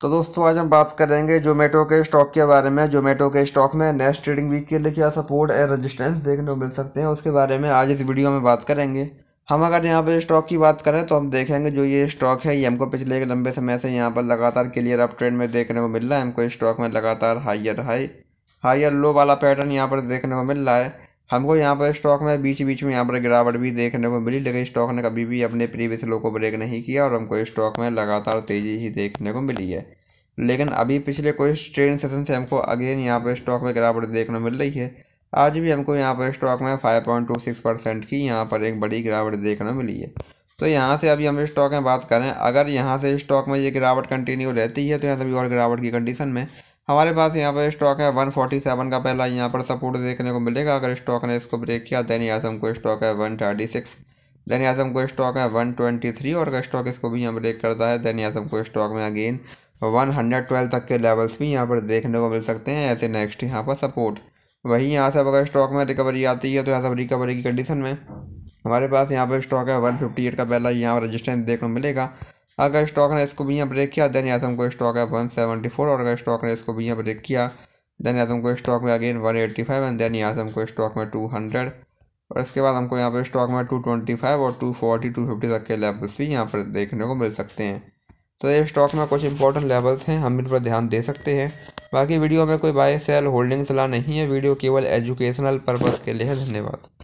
तो दोस्तों आज हम बात करेंगे जोमेटो के स्टॉक के बारे में जोमेटो के स्टॉक में नेक्स्ट ट्रेडिंग वीक के लिए क्या सपोर्ट एंड रेजिस्टेंस देखने को मिल सकते हैं उसके बारे में आज इस वीडियो में बात करेंगे हम अगर यहाँ पर स्टॉक की बात करें तो हम देखेंगे जो ये स्टॉक है ये हमको पिछले एक लंबे समय से यहाँ पर लगातार क्लियर अप ट्रेंड में देखने को मिल रहा है हमको स्टॉक में लगातार हाइयर हाई हाइयर लो वाला पैटर्न यहाँ पर देखने को मिल रहा है हमको यहाँ पर स्टॉक में बीच बीच में यहाँ पर गिरावट भी देखने को मिली लेकिन स्टॉक ने कभी भी अपने प्रीवियस लो को ब्रेक नहीं किया और हमको स्टॉक में लगातार तेज़ी ही देखने को मिली है लेकिन अभी पिछले कुछ ट्रेडिंग सेशन से हमको अगेन यहाँ पर स्टॉक में गिरावट देखने को मिल रही है आज भी हमको यहाँ पर स्टॉक में फाइव परसेंट की यहाँ पर एक बड़ी गिरावट देखने को मिली है तो यहाँ से अभी हम स्टॉक में बात करें अगर यहाँ से स्टॉक में ये गिरावट कंटिन्यू रहती है तो यहाँ से भी और गिरावट की कंडीशन में हमारे पास यहाँ पर स्टॉक है 147 का पहला यहाँ पर सपोर्ट देखने को मिलेगा अगर स्टॉक ने इसको ब्रेक किया देन आजम को स्टॉक है 136 सिक्स दैन आजम को स्टॉक है 123 और अगर स्टॉक इसको भी यहाँ ब्रेक करता है देन आजम को स्टॉक में अगेन 112 तक के लेवल्स भी यहाँ पर देखने को मिल सकते हैं ऐसे नेक्स्ट यहाँ पर सपोर्ट वहीं यहाँ से अगर स्टॉक में रिकवरी आती है तो यहाँ सब रिकवरी की कंडीशन में हमारे पास यहाँ पर स्टॉक है एट का पहला यहाँ पर रजिस्टेंस देखने को मिलेगा अगर स्टॉक ने इसको भी यहाँ ब्रेक किया देन यादम को स्टॉक है वन सेवेंटी फोर और अगर स्टॉक ने इसको भी यहाँ ब्रेक किया देन यादम को स्टॉक में again one eighty five and then यादम को स्टॉक में टू हंड्रेड और इसके बाद हमको यहाँ पर स्टॉक में टू ट्वेंटी फाइव और टू फोर्टी टू फिफ्टी तक के लेवल्स भी यहाँ पर देखने को मिल सकते हैं तो ये स्टॉक में कुछ इंपॉर्टेंट लेवल्स हैं हम इन पर ध्यान दे सकते हैं बाकी वीडियो में कोई बाय सेल होल्डिंग सलाह नहीं है वीडियो केवल एजुकेशनल पर्पज़ के लिए है धन्यवाद